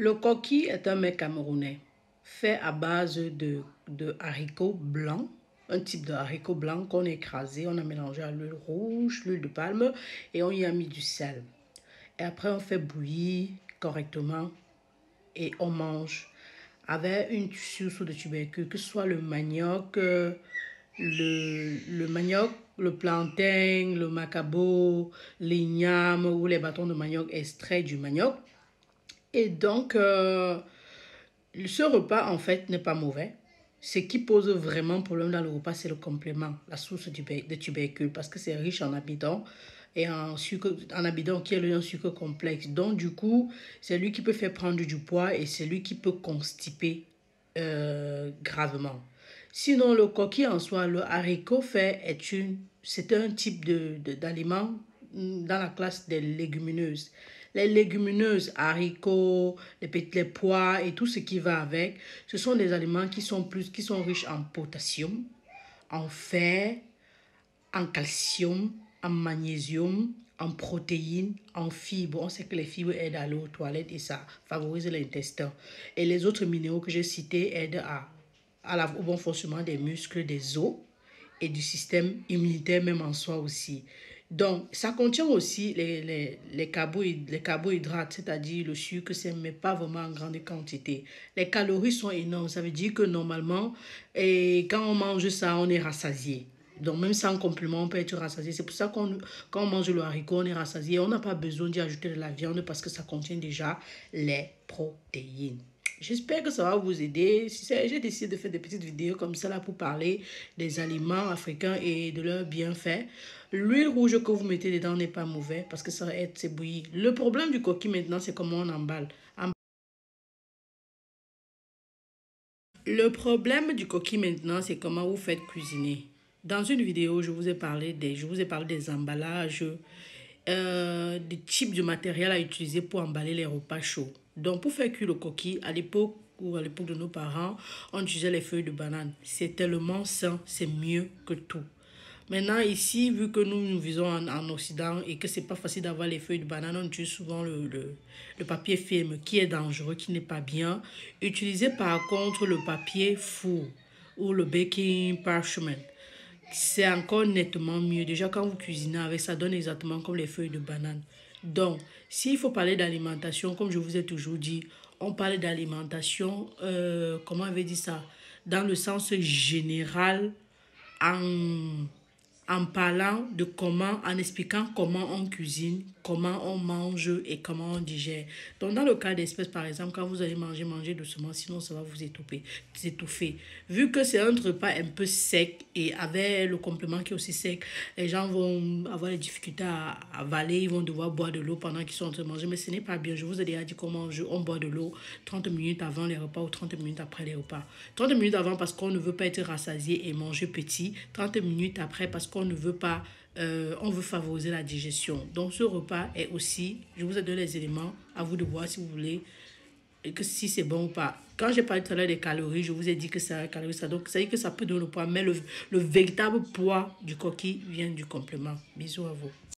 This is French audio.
Le coquille est un mets camerounais fait à base de, de haricots blancs, un type de haricots blancs qu'on a écrasé, on a mélangé à l'huile rouge, l'huile de palme et on y a mis du sel. Et après, on fait bouillir correctement et on mange avec une source de tubercule, que ce soit le manioc, euh, le, le manioc, le plantain, le macabo, l'igname ou les bâtons de manioc extraits du manioc. Et donc, euh, ce repas, en fait, n'est pas mauvais. Ce qui pose vraiment problème dans le repas, c'est le complément, la source de tubercule, parce que c'est riche en habitants et en sucre, en abidon qui est le sucre complexe. Donc, du coup, c'est lui qui peut faire prendre du poids et c'est lui qui peut constiper euh, gravement. Sinon, le coquille en soi, le haricot fait, est une, c'est un type de, d'aliment dans la classe des légumineuses. Les légumineuses, haricots, les, petits, pois et tout ce qui va avec, ce sont des aliments qui sont, plus, qui sont riches en potassium, en fer, en calcium, en magnésium, en protéines, en fibres. On sait que les fibres aident à l'eau toilettes et ça favorise l'intestin. Et les autres minéraux que j'ai cités aident à, à au bon fonctionnement des muscles, des os et du système immunitaire même en soi aussi. Donc, ça contient aussi les, les, les, carbohydrates, c'est-à-dire le sucre, mais pas vraiment en grande quantité. Les calories sont énormes. Ça veut dire que normalement, et quand on mange ça, on est rassasié. Donc, même sans complément, on peut être rassasié. C'est pour ça qu'on quand on mange le haricot, on est rassasié. On n'a pas besoin d'y ajouter de la viande parce que ça contient déjà les protéines. J'espère que ça va vous aider. J'ai décidé de faire des petites vidéos comme ça pour parler des aliments africains et de leurs bienfaits. L'huile rouge que vous mettez dedans n'est pas mauvaise parce que ça aide, être bouilli. Le problème du coquille maintenant, c'est comment on emballe. Le problème du coquille maintenant, c'est comment vous faites cuisiner. Dans une vidéo, je vous ai parlé des, je vous ai parlé des emballages, euh, des types de matériel à utiliser pour emballer les repas chauds. Donc, pour faire cuire le coquille, à l'époque ou à l'époque de nos parents, on utilisait les feuilles de banane. C'est tellement sain, c'est mieux que tout. Maintenant, ici, vu que nous, nous visons en, Occident et que n'est pas facile d'avoir les feuilles de banane, on utilise souvent le, le, le papier film qui est dangereux, qui n'est pas bien. Utilisez par contre le papier four ou le baking parchment. C'est encore nettement mieux. Déjà, quand vous cuisinez avec, ça donne exactement comme les feuilles de banane. Donc, s'il faut parler d'alimentation, comme je vous ai toujours dit, on parle d'alimentation, euh, comment on avait dit ça Dans le sens général, en, en parlant de comment, en expliquant comment on cuisine, comment on mange et comment on digère. Donc, dans le cas d'espèces, par exemple, quand vous allez manger, mangez doucement, sinon ça va vous étouffer. Vous étouffer. Vu que c'est un repas un peu sec et avec le complément qui est aussi sec, les gens vont avoir des difficultés à avaler, ils vont devoir boire de l'eau pendant qu'ils sont en train de manger, mais ce n'est pas bien. Je vous ai déjà dit comment on boit de l'eau 30 minutes avant les repas ou 30 minutes après les repas. 30 minutes avant parce qu'on ne veut pas être rassasié et manger petit. 30 minutes après parce qu'on ne veut pas euh, on veut favoriser la digestion. Donc ce repas est aussi, je vous ai donné les éléments, à vous de voir si vous voulez, que si c'est bon ou pas. Quand j'ai parlé tout à l'heure des calories, je vous ai dit que ça calories, ça. Donc ça dit que ça peut donner le poids, mais le, le véritable poids du coquille vient du complément. Bisous à vous.